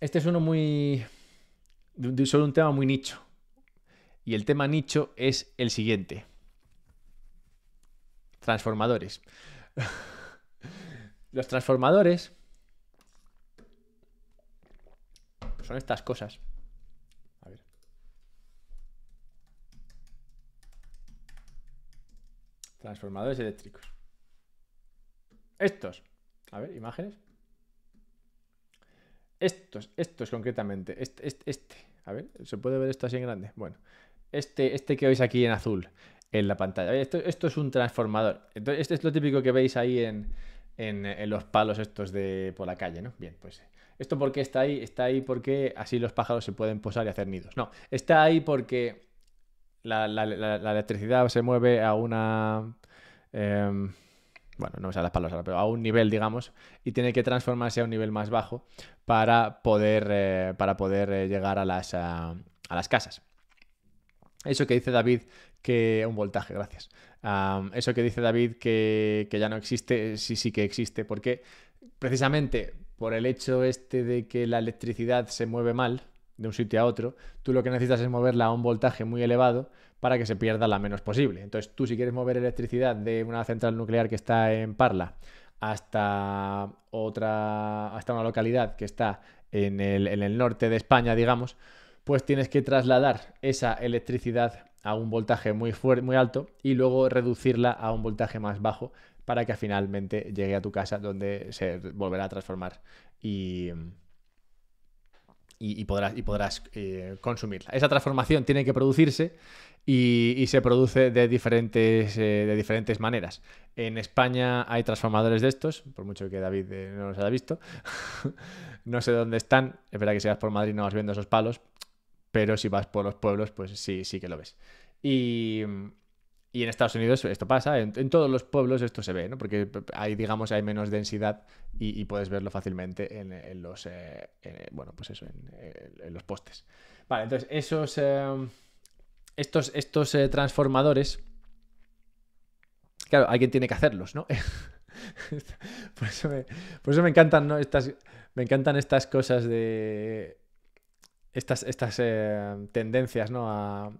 Este es uno muy... Solo un tema muy nicho. Y el tema nicho es el siguiente. Transformadores. Los transformadores son estas cosas. A ver. Transformadores eléctricos. Estos. A ver, imágenes estos, estos concretamente, este, a ver, ¿se puede ver esto así en grande? Bueno, este, este que veis aquí en azul en la pantalla. Esto, esto es un transformador. Entonces, este es lo típico que veis ahí en, los palos estos de por la calle, ¿no? Bien, pues esto porque está ahí, está ahí porque así los pájaros se pueden posar y hacer nidos. No, está ahí porque la, electricidad se mueve a una... Em, bueno, no me a las palabras ahora, pero a un nivel, digamos, y tiene que transformarse a un nivel más bajo para poder, eh, para poder eh, llegar a las, a, las casas. Eso que dice David, que un voltaje, gracias. eso que dice David que, que, ya no existe, sí, sí que existe, porque precisamente por el hecho este de que la electricidad se mueve mal de un sitio a otro, tú lo que necesitas es moverla a un voltaje muy elevado para que se pierda la menos posible. Entonces, tú si quieres mover electricidad de una central nuclear que está en Parla hasta otra, hasta una localidad que está en el, en el norte de España, digamos, pues tienes que trasladar esa electricidad a un voltaje muy, fuerte, muy alto y luego reducirla a un voltaje más bajo para que finalmente llegue a tu casa donde se volverá a transformar y, y, podrás, y podrás eh, consumirla. Esa transformación tiene que producirse y, se produce de diferentes, eh, de diferentes maneras. En España hay transformadores de estos, por mucho que David eh, no los haya visto. no sé dónde están. Es verdad que si vas por Madrid no vas viendo esos palos, pero si vas por los pueblos, pues sí, sí que lo ves. Y, y en Estados Unidos esto pasa, en, todos los pueblos esto se ve, ¿no? Porque hay, digamos, hay menos densidad y, puedes verlo fácilmente en, los, eh, eh, bueno, pues eso, eh, en, los postes. Vale, entonces esos, estos, estos transformadores, claro, alguien tiene que hacerlos, ¿no? por, eso me, encantan, ¿no? Estas, me encantan estas cosas de... Estas, estas tendencias, ¿no? A,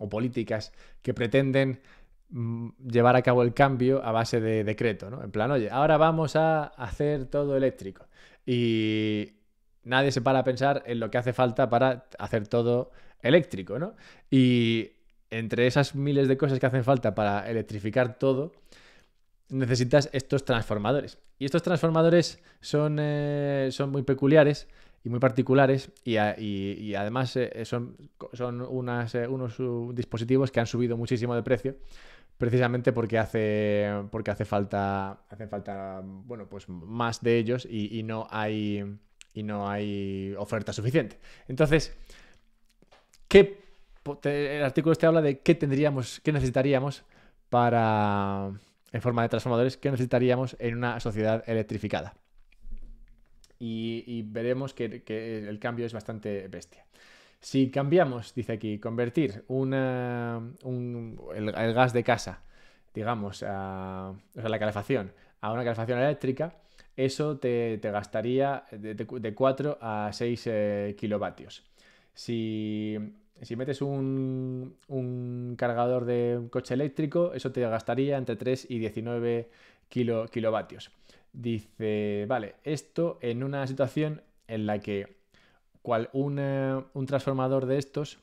o políticas que pretenden mm, llevar a cabo el cambio a base de decreto, ¿no? En plan, oye, ahora vamos a hacer todo eléctrico. Y nadie se para a pensar en lo que hace falta para hacer todo eléctrico, ¿no? Y entre esas miles de cosas que hacen falta para electrificar todo, necesitas estos transformadores. Y estos transformadores son, eh, son muy peculiares y muy particulares y, además eh, son, unas, eh, unos uh, dispositivos que han subido muchísimo de precio precisamente porque hace porque hace falta hace falta bueno pues más de ellos y, no hay y no hay oferta suficiente entonces qué el artículo este habla de qué tendríamos qué necesitaríamos para en forma de transformadores qué necesitaríamos en una sociedad electrificada y, veremos que, el cambio es bastante bestia. Si cambiamos, dice aquí, convertir el, gas de casa, digamos, a, o sea, la calefacción, a una calefacción eléctrica, eso te, gastaría de, 4 a 6 eh, kilovatios. Si, metes un, cargador de coche eléctrico, eso te gastaría entre 3 y 19 kilovatios dice, vale, esto en una situación en la que cual un transformador de estos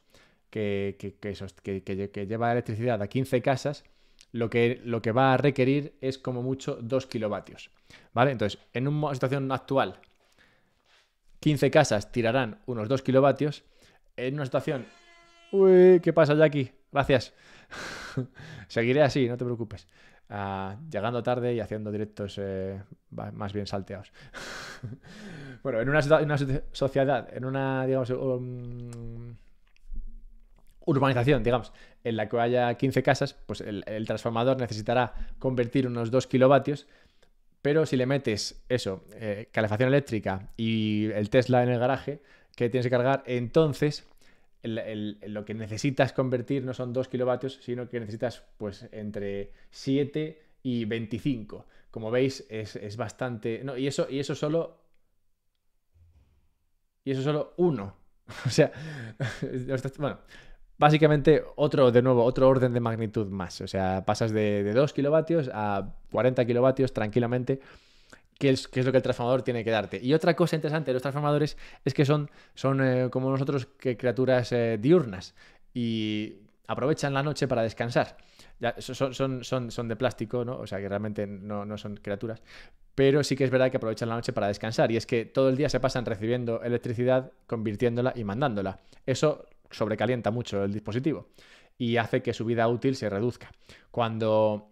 que, que, que, que, lleva electricidad a 15 casas, lo que, lo que va a requerir es como mucho 2 kilovatios. ¿Vale? Entonces, en una situación actual, 15 casas tirarán unos 2 kilovatios. En una situación... Uy, ¿qué pasa, Jackie? Gracias. Seguiré así, no te preocupes llegando tarde y haciendo directos eh, más bien salteados. bueno, en una, sociedad, en una, digamos, um, urbanización, digamos, en la que haya 15 casas, pues el, transformador necesitará convertir unos 2 kilovatios. Pero si le metes eso, eh, calefacción eléctrica y el Tesla en el garaje que tienes que cargar, entonces lo que necesitas convertir no son 2 kilovatios, sino que necesitas pues entre 7 y 25. Como veis, es, bastante. No, y eso, y eso solo. Y eso solo uno. o sea, bueno, básicamente otro, de nuevo, otro orden de magnitud más. O sea, pasas de, de 2 kilovatios a 40 kilovatios tranquilamente qué es, lo que el transformador tiene que darte. Y otra cosa interesante de los transformadores es que son, son eh, como nosotros que criaturas eh, diurnas y aprovechan la noche para descansar. son, son, son, de plástico, ¿no? O sea que realmente no, no, son criaturas. Pero sí que es verdad que aprovechan la noche para descansar. Y es que todo el día se pasan recibiendo electricidad, convirtiéndola y mandándola. Eso sobrecalienta mucho el dispositivo y hace que su vida útil se reduzca. Cuando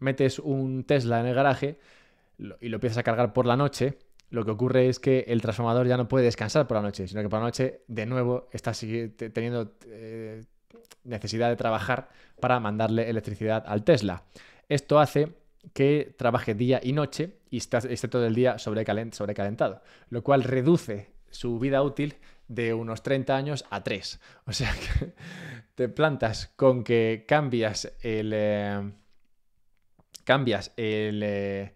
metes un Tesla en el garaje, y lo empiezas a cargar por la noche, lo que ocurre es que el transformador ya no puede descansar por la noche, sino que por la noche de nuevo está teniendo eh, necesidad de trabajar para mandarle electricidad al Tesla. Esto hace que trabaje día y noche y esté, todo el día sobrecalentado, lo cual reduce su vida útil de unos 30 años a 3. O sea que te plantas con que cambias el... Eh, cambias el... Eh,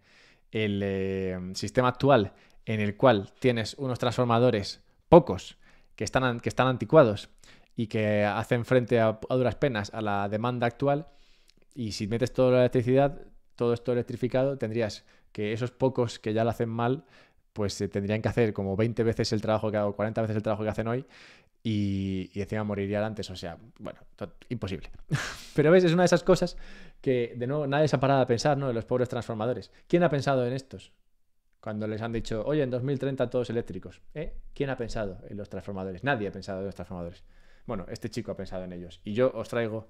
el em, sistema actual en el cual tienes unos transformadores pocos que están, que están anticuados y que hacen frente a, a duras penas a la demanda actual, y si metes toda la electricidad, todo esto electrificado, tendrías que esos pocos que ya lo hacen mal pues eh, tendrían que hacer como 20 veces el trabajo que hago, 40 veces el trabajo que hacen hoy y, encima morirían antes, o sea, bueno, imposible. Pero ves, es una de esas cosas que de nuevo nadie se ha parado a pensar, ¿no? De los pobres transformadores. ¿Quién ha pensado en estos? Cuando les han dicho, oye, en 2030 todos eléctricos. ¿Eh? ¿Quién ha pensado en los transformadores? Nadie ha pensado en los transformadores. Bueno, este chico ha pensado en ellos. Y yo os traigo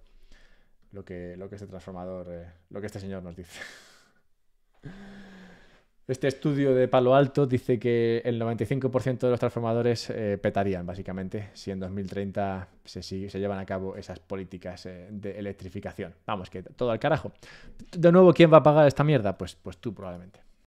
lo que, lo que este transformador, eh, lo que este señor nos dice. Este estudio de Palo Alto dice que el 95% de los transformadores eh, petarían, básicamente, si en 2030 se, se llevan a cabo esas políticas eh, de electrificación. Vamos, que todo al carajo. De nuevo, ¿quién va a pagar esta mierda? Pues, pues tú probablemente.